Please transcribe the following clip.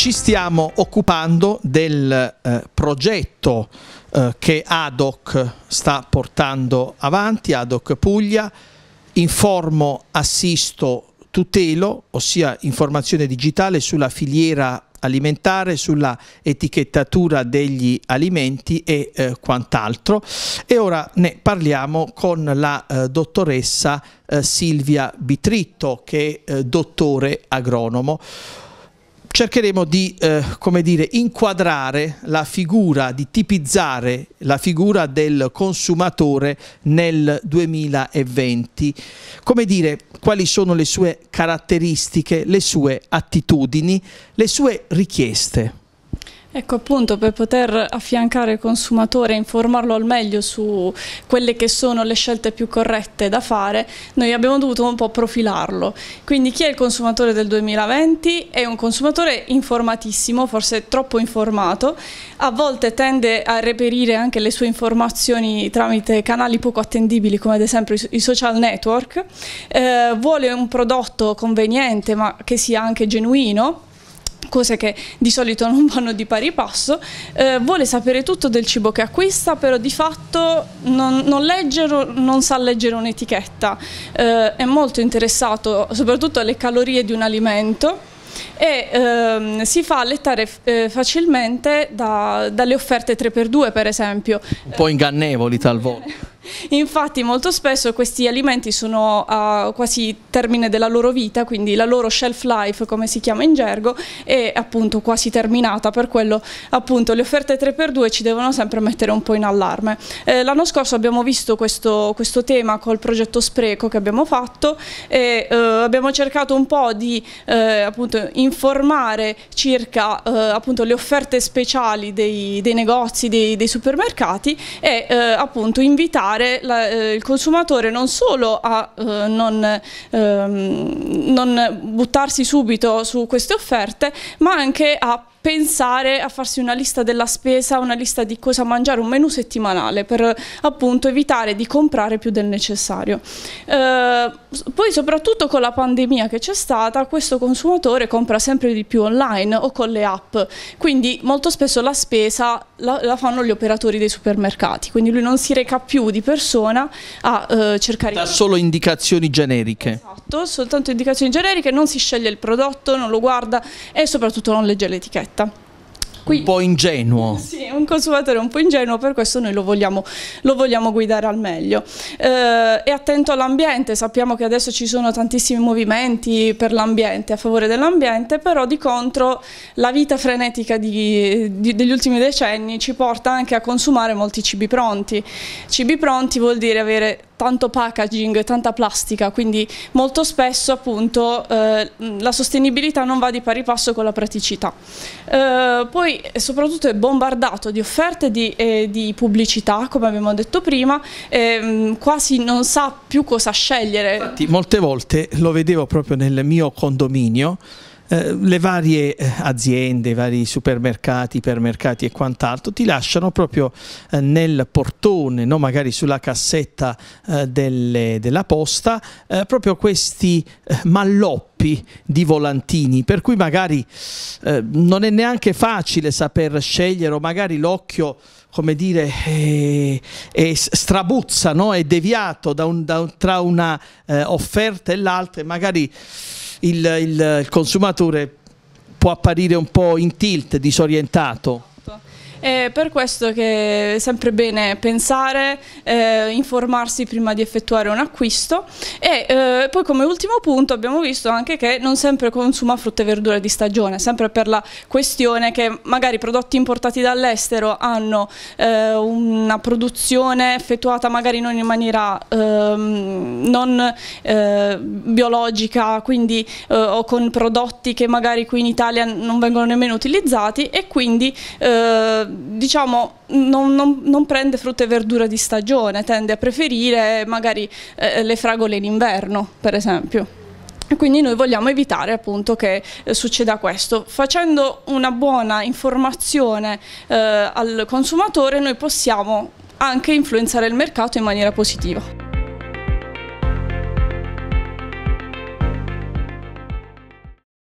ci stiamo occupando del eh, progetto eh, che ADOC sta portando avanti, ADOC Puglia, informo, assisto, tutelo, ossia informazione digitale sulla filiera alimentare, sulla etichettatura degli alimenti e eh, quant'altro. E ora ne parliamo con la eh, dottoressa eh, Silvia Bitritto, che è eh, dottore agronomo cercheremo di eh, come dire, inquadrare la figura, di tipizzare la figura del consumatore nel 2020. Come dire, quali sono le sue caratteristiche, le sue attitudini, le sue richieste. Ecco appunto per poter affiancare il consumatore e informarlo al meglio su quelle che sono le scelte più corrette da fare, noi abbiamo dovuto un po' profilarlo. Quindi chi è il consumatore del 2020 è un consumatore informatissimo, forse troppo informato, a volte tende a reperire anche le sue informazioni tramite canali poco attendibili come ad esempio i social network, eh, vuole un prodotto conveniente ma che sia anche genuino cose che di solito non vanno di pari passo, eh, vuole sapere tutto del cibo che acquista, però di fatto non, non, leggero, non sa leggere un'etichetta, eh, è molto interessato soprattutto alle calorie di un alimento e ehm, si fa allettare eh, facilmente da, dalle offerte 3x2 per esempio. Un po' ingannevoli talvolta. Infatti molto spesso questi alimenti sono a ah, quasi termine della loro vita, quindi la loro shelf life come si chiama in gergo è appunto quasi terminata, per quello appunto le offerte 3x2 ci devono sempre mettere un po' in allarme. Eh, L'anno scorso abbiamo visto questo, questo, tema col progetto spreco che abbiamo fatto e eh, abbiamo cercato un po' di eh, appunto informare circa eh, appunto le offerte speciali dei, dei negozi, dei, dei, supermercati e eh, appunto invitare portare la, eh, il consumatore non solo a eh, non, ehm, non buttarsi subito su queste offerte, ma anche a pensare a farsi una lista della spesa, una lista di cosa mangiare, un menu settimanale per appunto evitare di comprare più del necessario. Eh, poi soprattutto con la pandemia che c'è stata, questo consumatore compra sempre di più online o con le app, quindi molto spesso la spesa la, la fanno gli operatori dei supermercati, quindi lui non si reca più di persona a eh, cercare... Da solo indicazioni generiche. Esatto, soltanto indicazioni generiche, non si sceglie il prodotto, non lo guarda e soprattutto non legge l'etichetta diretta. Qui, un po' ingenuo. Sì, un consumatore un po' ingenuo, per questo noi lo vogliamo, lo vogliamo guidare al meglio. Eh, è attento all'ambiente, sappiamo che adesso ci sono tantissimi movimenti per l'ambiente, a favore dell'ambiente, però di contro la vita frenetica di, di, degli ultimi decenni ci porta anche a consumare molti cibi pronti. Cibi pronti vuol dire avere tanto packaging, tanta plastica, quindi molto spesso appunto eh, la sostenibilità non va di pari passo con la praticità. Eh, poi soprattutto è bombardato di offerte di, eh, di pubblicità, come abbiamo detto prima, quasi non sa più cosa scegliere. Infatti, molte volte lo vedevo proprio nel mio condominio, eh, le varie eh, aziende, i vari supermercati, ipermercati e quant'altro ti lasciano proprio eh, nel portone, no? magari sulla cassetta delle, della posta, proprio questi malloppi di volantini, per cui magari non è neanche facile saper scegliere o magari l'occhio, come dire, è, è strabuzza, no? è deviato da un, da, tra una eh, offerta e l'altra e magari il, il, il consumatore può apparire un po' in tilt, disorientato. È per questo che è sempre bene pensare, eh, informarsi prima di effettuare un acquisto e eh, poi come ultimo punto abbiamo visto anche che non sempre consuma frutta e verdura di stagione, sempre per la questione che magari prodotti importati dall'estero hanno eh, una produzione effettuata magari non in maniera ehm, non eh, biologica quindi, eh, o con prodotti che magari qui in Italia non vengono nemmeno utilizzati e quindi eh, diciamo, non, non, non, prende frutta e verdura di stagione, tende a preferire magari eh, le fragole in inverno, per esempio. Quindi noi vogliamo evitare appunto, che eh, succeda questo. Facendo una buona informazione eh, al consumatore noi possiamo anche influenzare il mercato in maniera positiva.